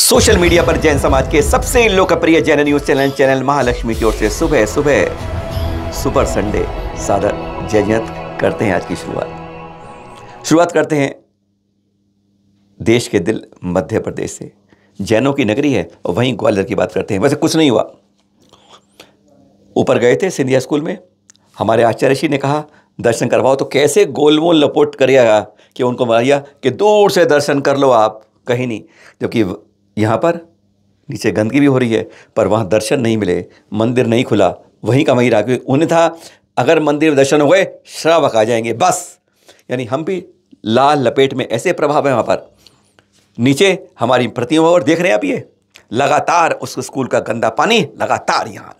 Social media पर जैन समाज के सबसे लोकप्रिय Jain news channel channel Mahalakshmi की ओर से सुबह सुबह सुपर संडे सादर जयंत करते हैं आज की शुरुआत शुरुआत करते हैं देश के दिल मध्य प्रदेश से जैनों की नगरी है और वहीं ग्वालियर की बात करते हैं वैसे कुछ नहीं हुआ ऊपर गए थे सिंधिया स्कूल में हमारे आचार्य जी ने कहा दर्शन करवाओ तो कैसे गोलमोल लपोट कर कि उनको मारिया कि दूर से दर्शन कर लो आप कहीं नहीं जबकि यहाँ पर नीचे गंदगी भी हो रही है पर वहाँ दर्शन नहीं मिले मंदिर नहीं खुला वहीं का वहीं रा उन्हें था अगर मंदिर दर्शन हो गए श्रावक आ जाएंगे बस यानी हम भी लाल लपेट में ऐसे प्रभाव है वहाँ पर नीचे हमारी प्रतिमा और देख रहे हैं आप ये लगातार उस स्कूल का गंदा पानी लगातार यहाँ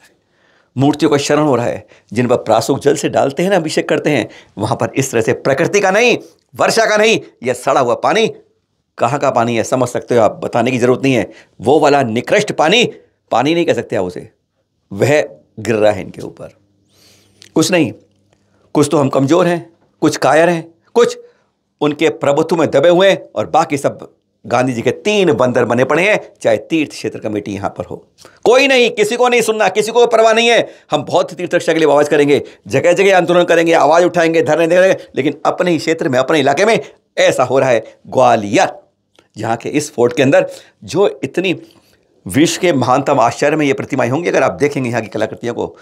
मूर्तियों का शरण हो रहा है जिन पर प्रासुक जल से डालते हैं ना अभिषेक करते हैं वहाँ पर इस तरह से प्रकृति का नहीं वर्षा का नहीं यह सड़ा हुआ पानी कहाँ का पानी है समझ सकते हो आप बताने की ज़रूरत नहीं है वो वाला निकृष्ट पानी पानी नहीं कह सकते आप उसे वह गिर रहा है इनके ऊपर कुछ नहीं कुछ तो हम कमज़ोर हैं कुछ कायर हैं कुछ उनके प्रभुत्व में दबे हुए हैं और बाकी सब गांधी जी के तीन बंदर बने पड़े हैं चाहे तीर्थ क्षेत्र कमेटी यहां पर हो कोई नहीं किसी को नहीं सुनना किसी को परवाह नहीं है हम बहुत तीर्थ रक्षा के लिए आवाज करेंगे जगह जगह आंदोलन करेंगे आवाज उठाएंगे धरने देंगे लेकिन अपने ही क्षेत्र में अपने इलाके में ऐसा हो रहा है ग्वालियर यहाँ के इस फोर्ट के अंदर जो इतनी विश्व के महानतम आश्चर्य में ये प्रतिमाएं होंगी अगर आप देखेंगे यहाँ की कलाकृतियों को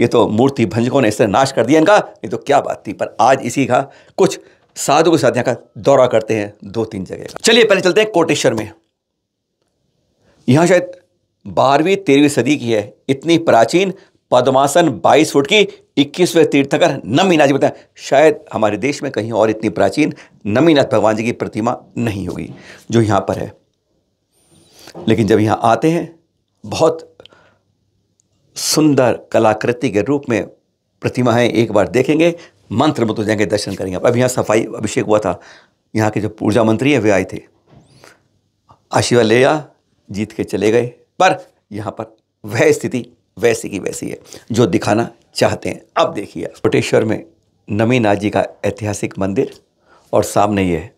ये तो मूर्ति भंजकों ने इसे नाश कर दिया इनका नहीं तो क्या बात थी पर आज इसी का कुछ साधु के साथ यहाँ का दौरा करते हैं दो तीन जगह का चलिए पहले चलते हैं कोटेश्वर में यहाँ शायद बारहवीं तेरहवीं सदी की है इतनी प्राचीन पद्मासन 22 फुट की 21वें तीर्थकर नमीनाथ जी बताएं शायद हमारे देश में कहीं और इतनी प्राचीन नमीनाथ भगवान जी की प्रतिमा नहीं होगी जो यहाँ पर है लेकिन जब यहाँ आते हैं बहुत सुंदर कलाकृति के रूप में प्रतिमा है एक बार देखेंगे मंत्र मुक्त हो जाएंगे दर्शन करेंगे अब यहाँ सफाई अभिषेक हुआ था यहाँ के जो ऊर्जा मंत्री है वे आए थे आशीर्वाद लिया जीत के चले गए पर यहाँ पर वह स्थिति वैसी की वैसी है जो दिखाना चाहते हैं अब देखिए कोटेश्वर में नमीनाथ जी का ऐतिहासिक मंदिर और सामने ये है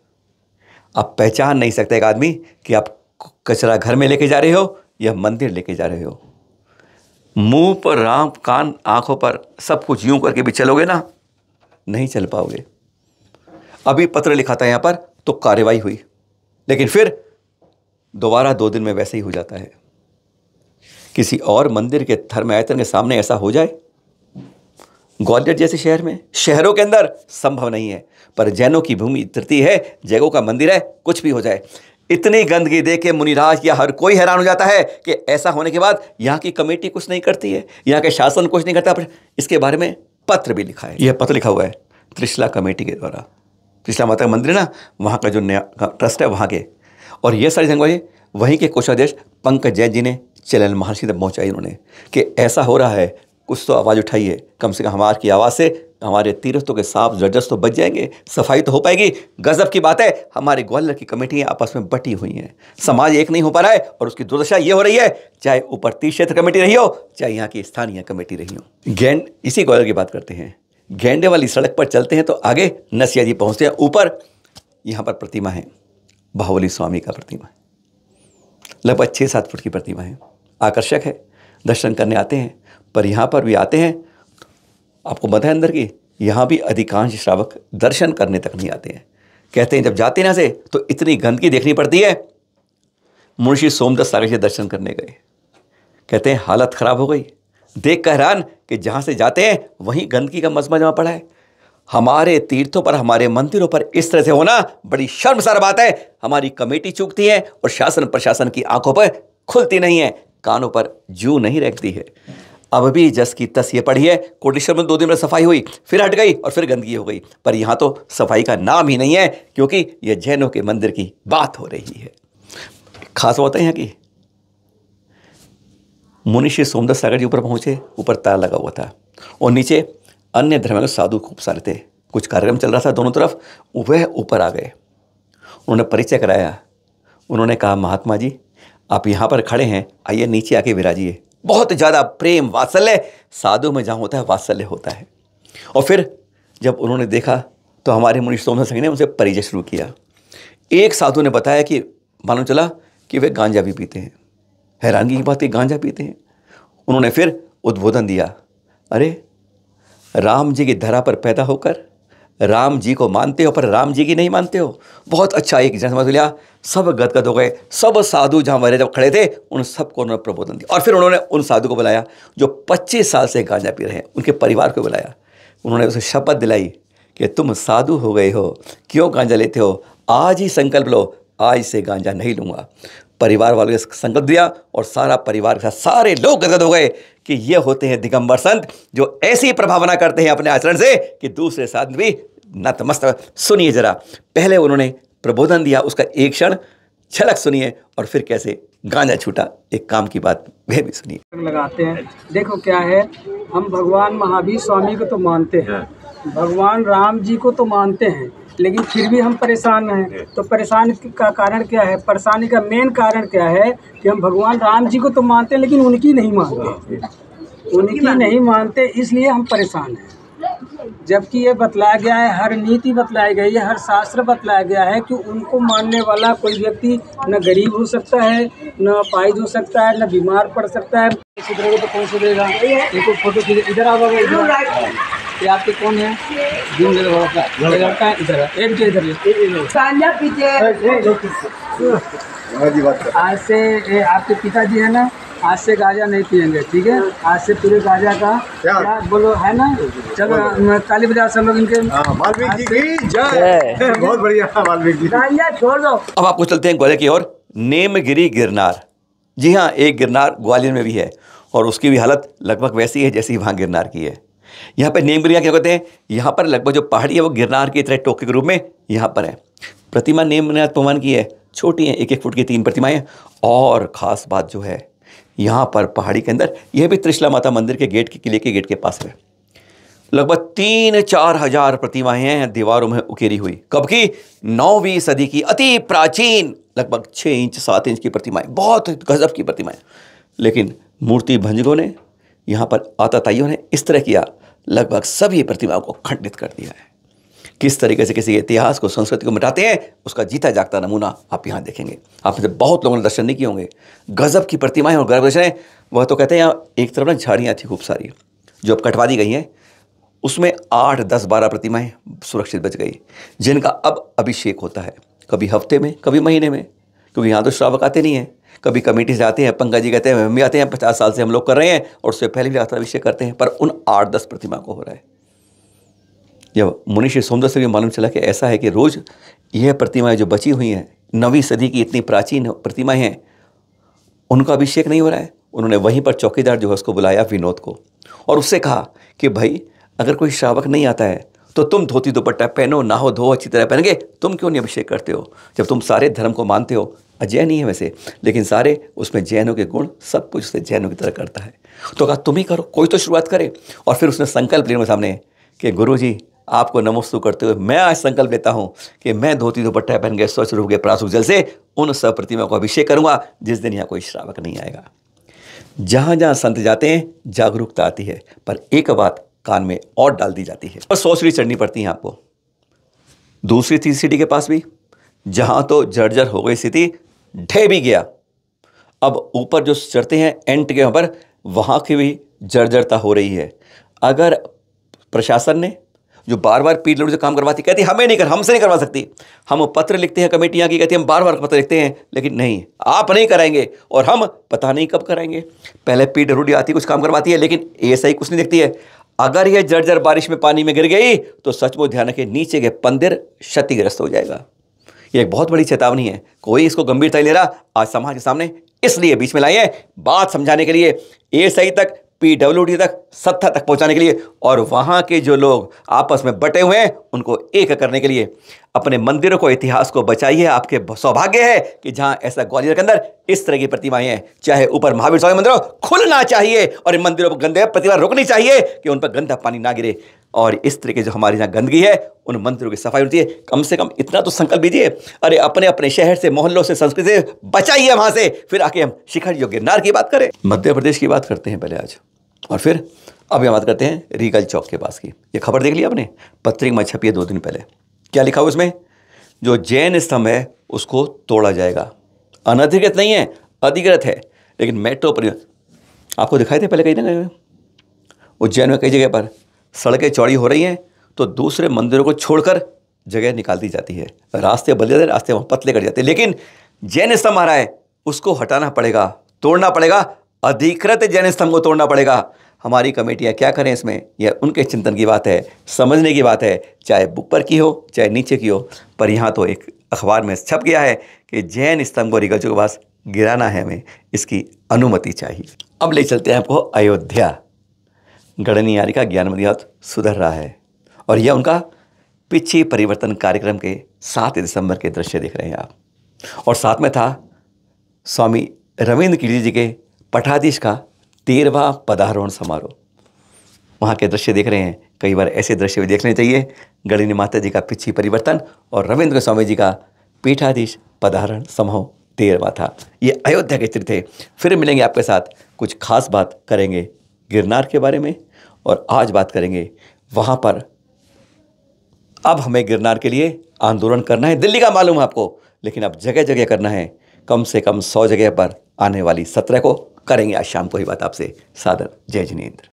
आप पहचान नहीं सकते एक आदमी कि आप कचरा घर में लेके जा रहे हो या मंदिर लेके जा रहे हो मुंह पर राम कान आंखों पर सब कुछ यूं करके भी चलोगे ना नहीं चल पाओगे अभी पत्र लिखा था यहाँ पर तो कार्रवाई हुई लेकिन फिर दोबारा दो दिन में वैसे ही हो जाता है किसी और मंदिर के आयतन के सामने ऐसा हो जाए ग्वालियर जैसे शहर में शहरों के अंदर संभव नहीं है पर जैनों की भूमि तृतीय है जैगों का मंदिर है कुछ भी हो जाए इतनी गंदगी दे के मुनिराज या हर कोई हैरान हो जाता है कि ऐसा होने के बाद यहाँ की कमेटी कुछ नहीं करती है यहाँ के शासन कुछ नहीं करता पर इसके बारे में पत्र भी लिखा है यह पत्र लिखा हुआ है त्रिशला कमेटी के द्वारा त्रिशला माता का मंदिर ना वहाँ का जो नया ट्रस्ट है वहाँ के और यह सारी जंगवाई वहीं के कोषाध्यक्ष पंकज जैन जी ने चैनल महर्षि तक पहुँचाई उन्होंने कि ऐसा हो रहा है कुछ तो आवाज़ उठाइए कम से कम हमार की आवाज़ से हमारे तीर्थों के साफ जजस तो बच जाएंगे सफाई तो हो पाएगी गजब की बात है हमारे ग्वालियर की कमेटियाँ आपस में बटी हुई हैं समाज एक नहीं हो पा रहा है और उसकी दुर्दशा ये हो रही है चाहे ऊपर तीर्थ क्षेत्र कमेटी रही हो चाहे यहाँ की स्थानीय कमेटी रही हो गेंड इसी ग्वालियर की बात करते हैं गेंडे वाली सड़क पर चलते हैं तो आगे नसिया जी पहुँचते हैं ऊपर यहाँ पर प्रतिमा है बाहुली स्वामी का प्रतिमा लगभग मतलब छः सात फुट की प्रतिमा है आकर्षक है दर्शन करने आते हैं पर यहाँ पर भी आते हैं आपको मत है अंदर की यहाँ भी अधिकांश श्रावक दर्शन करने तक नहीं आते हैं कहते हैं जब जाते ना से तो इतनी गंदगी देखनी पड़ती है मुंशी सोमदत्त सागर से दर्शन करने गए कहते हैं हालत ख़राब हो गई देख कर हैरान कि जहाँ से जाते हैं वहीं गंदगी का मजमा जमा पड़ा है हमारे तीर्थों पर हमारे मंदिरों पर इस तरह से होना बड़ी शर्मसार बात है हमारी कमेटी चूकती है और शासन प्रशासन की आंखों पर खुलती नहीं है कानों पर जू नहीं रहती है अब भी जस की तस ये पढ़ी है कोटेश्वर में दो दिन में सफाई हुई फिर हट गई और फिर गंदगी हो गई पर यहाँ तो सफाई का नाम ही नहीं है क्योंकि यह जैनों के मंदिर की बात हो रही है खास बात है यहाँ की मुनिषि सोमदास सागर जी ऊपर पहुंचे ऊपर तार लगा हुआ था और नीचे अन्य धर्म के साधु खूब सारे थे कुछ कार्यक्रम चल रहा था दोनों तरफ वह ऊपर आ गए उन्होंने परिचय कराया उन्होंने कहा महात्मा जी आप यहाँ पर खड़े हैं आइए नीचे आके विराजिए बहुत ज़्यादा प्रेम वात्सल्य साधु में जहाँ होता है वात्सल्य होता है और फिर जब उन्होंने देखा तो हमारे मुनि सोमनाथ सिंह ने उनसे परिचय शुरू किया एक साधु ने बताया कि मालूम चला कि वे गांजा भी पीते हैं हैरानगी की बात है गांजा पीते हैं उन्होंने फिर उद्बोधन दिया अरे राम जी की धरा पर पैदा होकर राम जी को मानते हो पर राम जी की नहीं मानते हो बहुत अच्छा एक जन समझ लिया सब गदगद हो गए सब साधु जहाँ मेरे जब खड़े थे उन सबको उन्होंने प्रबोधन दिया और फिर उन्होंने उन साधु को बुलाया जो 25 साल से गांजा पी रहे हैं उनके परिवार को बुलाया उन्होंने उसे शपथ दिलाई कि तुम साधु हो गए हो क्यों गांजा लेते हो आज ही संकल्प लो आज से गांजा नहीं लूँगा परिवार वालों के संकल्प दिया और सारा परिवार के सारे लोग गदगद हो गए कि ये होते हैं दिगंबर संत जो ऐसी प्रभावना करते हैं अपने आचरण से कि दूसरे साथ भी नतमस्तक सुनिए जरा पहले उन्होंने प्रबोधन दिया उसका एक क्षण झलक सुनिए और फिर कैसे गांजा छूटा एक काम की बात वह भी सुनिए लगाते हैं देखो क्या है हम भगवान महावीर स्वामी को तो मानते हैं हाँ। भगवान राम जी को तो मानते हैं लेकिन फिर भी हम परेशान हैं तो परेशान का कारण क्या है परेशानी का मेन कारण क्या है कि हम भगवान राम जी को तो मानते हैं लेकिन उनकी नहीं मानते हाँ, उनकी नहीं मानते इसलिए हम परेशान हैं जबकि ये बतलाया गया है हर नीति बतलाई गई है हर शास्त्र बतलाया गया है कि उनको मानने वाला कोई व्यक्ति न गरीब हो सकता है न पाइज हो सकता है न बीमार पड़ सकता है सुधरेगा तो कौन सुधरेगा इनको फोटो इधर आ ये आपके कौन है लड़का है इधर है एक इधर पीछे आज से आपके पिताजी है ना आज से गाजा नहीं पियेंगे ठीक है आज से पूरे गाजा का बोलो है ना चलो काली बाजार सब लोग इनके हाँ, बहुत बढ़िया छोड़ दो अब आपको चलते हैं ग्वालियर की ओर नेमगिरी गिरनार जी हाँ एक गिरनार ग्वालियर में भी है और उसकी भी हालत लगभग वैसी है जैसी वहाँ गिरनार की है यहाँ पर नीम क्या कहते हैं यहाँ पर लगभग जो पहाड़ी है वो गिरनार की तरह टोके के रूप में यहाँ पर है प्रतिमा नेम बुनियाद पवन की है छोटी हैं एक एक फुट की तीन प्रतिमाएं और ख़ास बात जो है यहाँ पर पहाड़ी के अंदर यह भी त्रिशला माता मंदिर के गेट के किले के गेट के पास है लगभग तीन चार हजार प्रतिमाएं हैं दीवारों में उकेरी हुई कब की नौवीं सदी की अति प्राचीन लगभग छः इंच सात इंच की प्रतिमाएं बहुत गजब की प्रतिमाएं लेकिन मूर्ति भंजकों ने यहाँ पर आतताइयों ने इस तरह किया लगभग सभी प्रतिमाओं को खंडित कर दिया है किस तरीके से किसी इतिहास को संस्कृति को मिटाते हैं उसका जीता जागता नमूना आप यहाँ देखेंगे आप से तो बहुत लोगों ने दर्शन नहीं किए होंगे गजब की प्रतिमाएं और गर्भ दर्शन वह तो कहते हैं यहाँ एक तरफ ना झाड़ियाँ थी खूब सारी जो अब कटवा दी गई हैं उसमें आठ दस बारह प्रतिमाएँ सुरक्षित बच गई जिनका अब अभिषेक होता है कभी हफ्ते में कभी महीने में क्योंकि यहाँ तो श्रावक आते नहीं हैं कभी कमेटी से आते हैं पंकज जी कहते हैं हम भी आते हैं पचास साल से हम लोग कर रहे हैं और उससे पहले भी विषय करते हैं पर उन आठ दस प्रतिमा को हो रहा है जब मुनिष सोमदास से भी मालूम चला कि ऐसा है कि रोज़ यह प्रतिमाएँ जो बची हुई हैं नवीं सदी की इतनी प्राचीन प्रतिमाएँ हैं उनका अभिषेक नहीं हो रहा है उन्होंने वहीं पर चौकीदार जो है उसको बुलाया विनोद को और उससे कहा कि भाई अगर कोई श्रावक नहीं आता है तो तुम धोती दुपट्टा पहनो हो धो अच्छी तरह पहनगे तुम क्यों नहीं अभिषेक करते हो जब तुम सारे धर्म को मानते हो अजैन नहीं है वैसे लेकिन सारे उसमें जैनों के गुण सब कुछ उसे जैनों की तरह करता है तो कहा तुम ही करो कोई तो शुरुआत करे और फिर उसने संकल्प लिया सामने कि गुरु जी आपको नमस्तु करते हुए मैं आज संकल्प लेता हूँ कि मैं धोती दुपट्टा पहन गए स्वच्छ रूप के प्रासुक जल से उन सब प्रतिमा को अभिषेक करूँगा जिस दिन यहाँ कोई श्रावक नहीं आएगा जहाँ जहाँ संत जाते हैं जागरूकता आती है पर एक बात कान में और डाल दी जाती है पर सौ सीढ़ी चढ़नी पड़ती है आपको दूसरी तीसरी सीढ़ी के पास भी जहाँ तो जर्जर हो गई स्थिति ढह भी गया अब ऊपर जो चढ़ते हैं एंट के पर वहाँ की भी जर्जरता हो रही है अगर प्रशासन ने जो बार बार पीट लड़ू से काम करवाती कहती हमें नहीं कर हमसे नहीं करवा सकती हम पत्र लिखते हैं कमेटियाँ की कहती हम बार बार पत्र लिखते हैं लेकिन नहीं आप नहीं कराएंगे और हम पता नहीं कब कराएंगे पहले पीट डरूडी आती कुछ काम करवाती है लेकिन ऐसा ही कुछ नहीं देखती है अगर यह जर्जर बारिश में पानी में गिर गई तो सचमुच ध्यान रखें नीचे के पंदिर क्षतिग्रस्त हो जाएगा ये एक बहुत बड़ी चेतावनी है कोई इसको गंभीरता ले रहा आज समाज के सामने इसलिए बीच में लाइए बात समझाने के लिए सही तक डी तक सत्ता तक पहुंचाने के लिए और वहां के जो लोग आपस में बटे हुए हैं उनको एक करने के लिए अपने मंदिरों को इतिहास को बचाइए आपके सौभाग्य है कि जहां ऐसा ग्वालियर के अंदर इस तरह की प्रतिमाएं हैं चाहे ऊपर महावीर स्वामी मंदिर हो खुलना चाहिए और इन मंदिरों पर गंदे प्रतिमा रोकनी चाहिए कि उन पर गंदा पानी ना गिरे और इस तरह की जो हमारे यहाँ गंदगी है उन मंदिरों की सफाई होती है कम से कम इतना तो संकल्प लीजिए अरे अपने अपने शहर से मोहल्लों से संस्कृति से बचाइए वहाँ से फिर आके हम शिखर जो गिरनार की बात करें मध्य प्रदेश की बात करते हैं पहले आज और फिर अब हम बात करते हैं रीगल चौक के पास की ये खबर देख ली आपने पत्रिक में छपी है दो दिन पहले क्या लिखा हुआ उसमें जो जैन स्तंभ है उसको तोड़ा जाएगा अनधिकृत नहीं है अधिकृत है लेकिन मेट्रो पर आपको दिखाई दे पहले कहीं ना कहीं उज्जैन में कई जगह पर सड़कें चौड़ी हो रही हैं तो दूसरे मंदिरों को छोड़कर जगह निकाल दी जाती है रास्ते बदले रास्ते वहाँ पतले कर जाते हैं लेकिन जैन स्तंभ आ रहा है उसको हटाना पड़ेगा तोड़ना पड़ेगा अधिकृत जैन स्तंभ को तोड़ना पड़ेगा हमारी कमेटियाँ क्या करें इसमें यह उनके चिंतन की बात है समझने की बात है चाहे ऊपर की हो चाहे नीचे की हो पर यहाँ तो एक अखबार में छप गया है कि जैन स्तंभ को रिगजों के पास गिराना है हमें इसकी अनुमति चाहिए अब ले चलते हैं आपको अयोध्या गणनीयारी का ज्ञान बुनियाद सुधर रहा है और यह उनका पिछी परिवर्तन कार्यक्रम के सात दिसंबर के दृश्य देख रहे हैं आप और साथ में था स्वामी रविंद्र कीर्ति जी के पठाधीश का तेरवा पदारोहण समारोह वहाँ के दृश्य देख रहे हैं कई बार ऐसे दृश्य भी देखने चाहिए गणिनी माता जी का पिछी परिवर्तन और रविंद्र गोस्वामी जी का पीठाधीश पदारण समूह तेरवा था ये अयोध्या के चित्र थे फिर मिलेंगे आपके साथ कुछ खास बात करेंगे गिरनार के बारे में और आज बात करेंगे वहाँ पर अब हमें गिरनार के लिए आंदोलन करना है दिल्ली का मालूम है आपको लेकिन अब जगह जगह करना है कम से कम सौ जगह पर आने वाली सत्रह को करेंगे आज शाम को ही बात आपसे सादर जय जिनेन्द्र